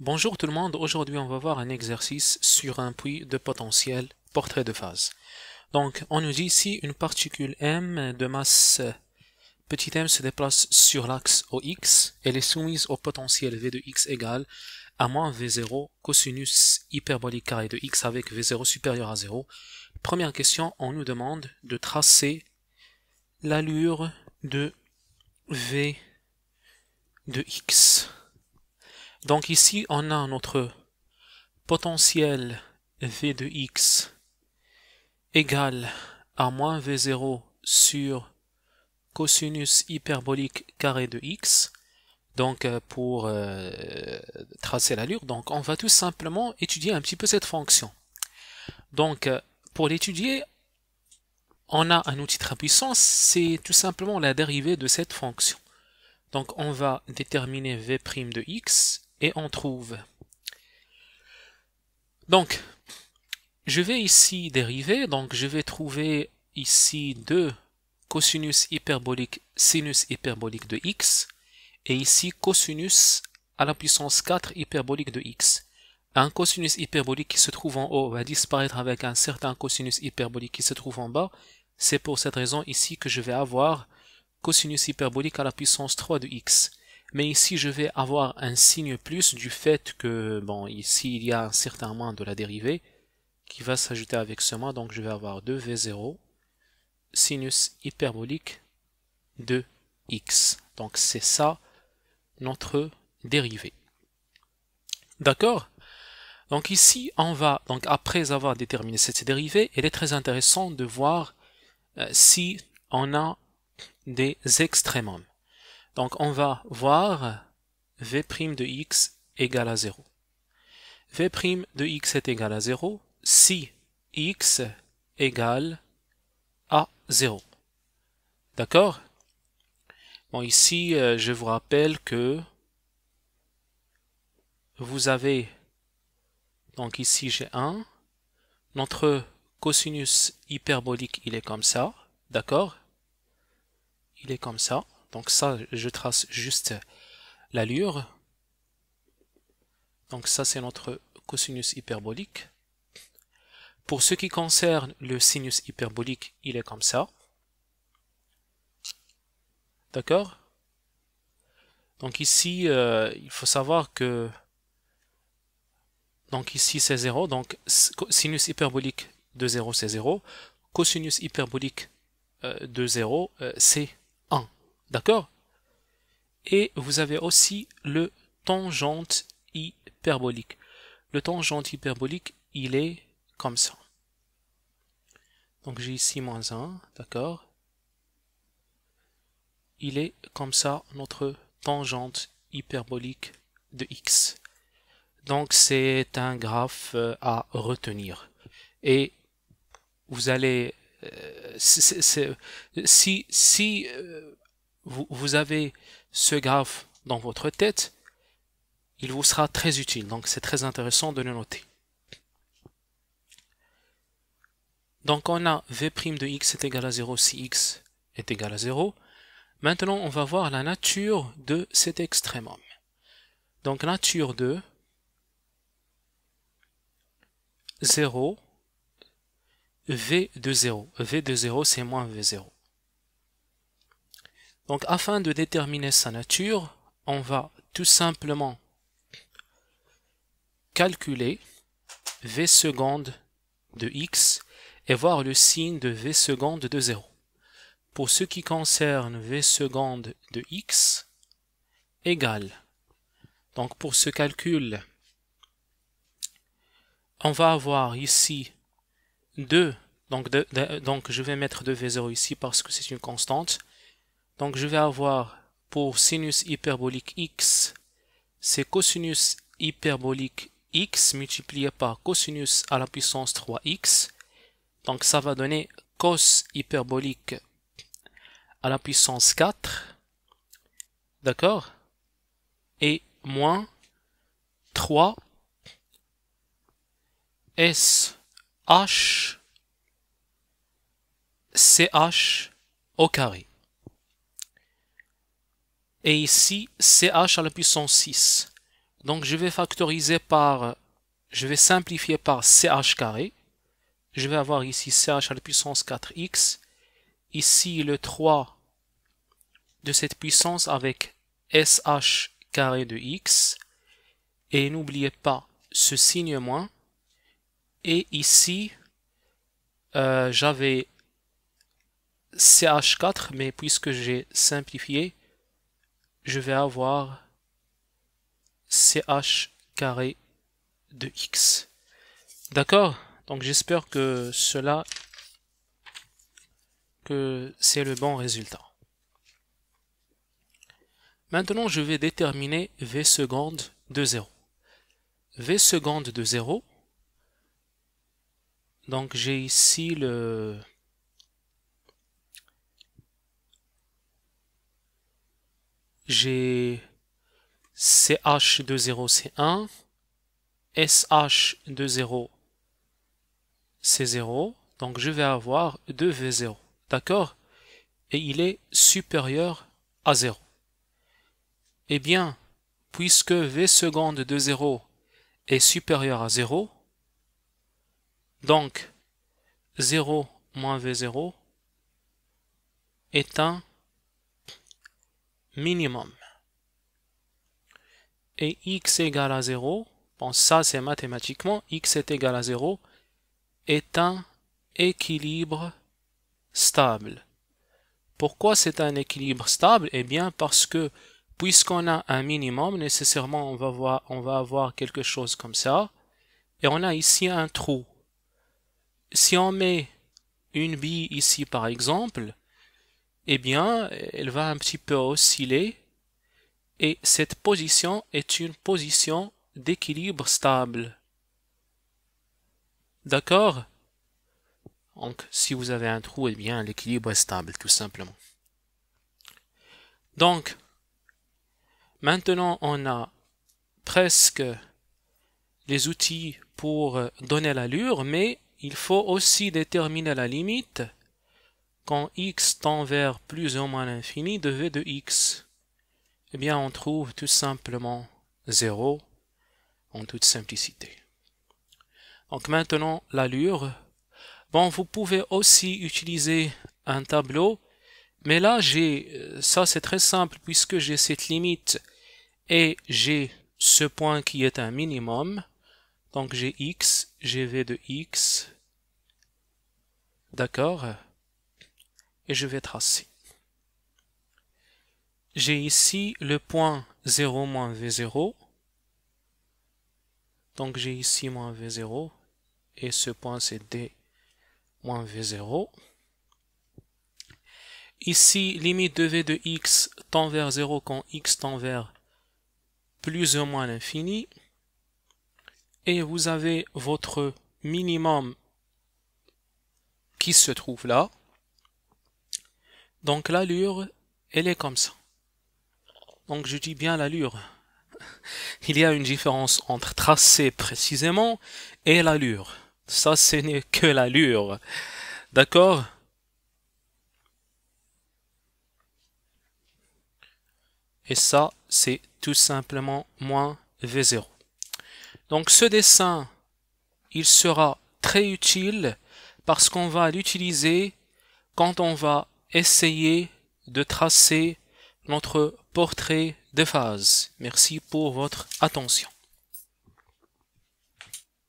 Bonjour tout le monde, aujourd'hui on va voir un exercice sur un puits de potentiel portrait de phase. Donc on nous dit si une particule M de masse petit m se déplace sur l'axe OX, elle est soumise au potentiel V de x égale à moins V0 cosinus hyperbolique carré de x avec V0 supérieur à 0. Première question, on nous demande de tracer l'allure de V de x. Donc ici, on a notre potentiel V de x égale à moins V0 sur cosinus hyperbolique carré de x, donc euh, pour euh, tracer l'allure. Donc on va tout simplement étudier un petit peu cette fonction. Donc euh, pour l'étudier, on a un outil très puissant, c'est tout simplement la dérivée de cette fonction. Donc on va déterminer v' de x et on trouve. Donc, je vais ici dériver, donc je vais trouver ici 2 cosinus hyperbolique sinus hyperbolique de x, et ici cosinus à la puissance 4 hyperbolique de x. Un cosinus hyperbolique qui se trouve en haut va disparaître avec un certain cosinus hyperbolique qui se trouve en bas. C'est pour cette raison ici que je vais avoir cosinus hyperbolique à la puissance 3 de x mais ici je vais avoir un signe plus du fait que, bon, ici il y a un certain de la dérivée qui va s'ajouter avec ce moins, donc je vais avoir 2v0 sinus hyperbolique de x. Donc c'est ça notre dérivée. D'accord Donc ici, on va, donc après avoir déterminé cette dérivée, il est très intéressant de voir euh, si on a des extrémums. Donc on va voir v' de x égale à 0. v' de x est égal à 0 si x égale à 0. D'accord Bon, ici, euh, je vous rappelle que vous avez, donc ici j'ai 1, notre cosinus hyperbolique, il est comme ça, d'accord Il est comme ça. Donc ça, je trace juste l'allure. Donc ça, c'est notre cosinus hyperbolique. Pour ce qui concerne le sinus hyperbolique, il est comme ça. D'accord Donc ici, euh, il faut savoir que... Donc ici, c'est 0. Donc sinus hyperbolique de 0, c'est 0. Cosinus hyperbolique euh, de 0, euh, c'est D'accord Et vous avez aussi le tangente hyperbolique. Le tangente hyperbolique, il est comme ça. Donc j'ai ici moins 1, d'accord Il est comme ça notre tangente hyperbolique de x. Donc c'est un graphe euh, à retenir. Et vous allez... Euh, si si euh, vous, vous avez ce graphe dans votre tête, il vous sera très utile. Donc c'est très intéressant de le noter. Donc on a v' de x est égal à 0 si x est égal à 0. Maintenant on va voir la nature de cet extrémum. Donc nature de 0, v de 0. v de 0 c'est moins v0. Donc afin de déterminer sa nature, on va tout simplement calculer v seconde de x et voir le signe de v seconde de 0. Pour ce qui concerne v seconde de x égale. Donc pour ce calcul, on va avoir ici 2, donc, donc je vais mettre 2v0 ici parce que c'est une constante, donc je vais avoir pour sinus hyperbolique x, c'est cosinus hyperbolique x multiplié par cosinus à la puissance 3x. Donc ça va donner cos hyperbolique à la puissance 4. D'accord Et moins 3 S H CH au carré et ici CH à la puissance 6. Donc je vais factoriser par, je vais simplifier par CH carré. Je vais avoir ici CH à la puissance 4X. Ici le 3 de cette puissance avec SH carré de X. Et n'oubliez pas ce signe moins. Et ici, euh, j'avais CH4, mais puisque j'ai simplifié, je vais avoir ch carré de x. D'accord Donc j'espère que cela, que c'est le bon résultat. Maintenant, je vais déterminer v seconde de 0. v seconde de 0, donc j'ai ici le, j'ai ch de 0 c'est 1 sh 20 c'est 0 donc je vais avoir 2V0, d'accord Et il est supérieur à 0. Eh bien, puisque V seconde de 0 est supérieur à 0, donc 0 moins V0 est un minimum. Et x égale à 0, bon ça c'est mathématiquement, x est égal à 0, est un équilibre stable. Pourquoi c'est un équilibre stable Eh bien parce que puisqu'on a un minimum, nécessairement on va, voir, on va avoir quelque chose comme ça, et on a ici un trou. Si on met une bille ici par exemple, eh bien, elle va un petit peu osciller et cette position est une position d'équilibre stable. D'accord Donc, si vous avez un trou, eh bien, l'équilibre est stable, tout simplement. Donc, maintenant, on a presque les outils pour donner l'allure, mais il faut aussi déterminer la limite quand x tend vers plus ou moins l'infini de v de x Eh bien, on trouve tout simplement 0 en toute simplicité. Donc maintenant, l'allure. Bon, vous pouvez aussi utiliser un tableau, mais là, j'ai euh, ça c'est très simple puisque j'ai cette limite et j'ai ce point qui est un minimum. Donc j'ai x, j'ai v de x, d'accord et je vais tracer. J'ai ici le point 0 moins V0. Donc j'ai ici moins V0 et ce point c'est D moins V0. Ici, limite de V de x tend vers 0 quand x tend vers plus ou moins l'infini. Et vous avez votre minimum qui se trouve là. Donc l'allure, elle est comme ça. Donc je dis bien l'allure. Il y a une différence entre tracé précisément et l'allure. Ça, ce n'est que l'allure. D'accord Et ça, c'est tout simplement moins V0. Donc ce dessin, il sera très utile parce qu'on va l'utiliser quand on va Essayez de tracer notre portrait de phase. Merci pour votre attention.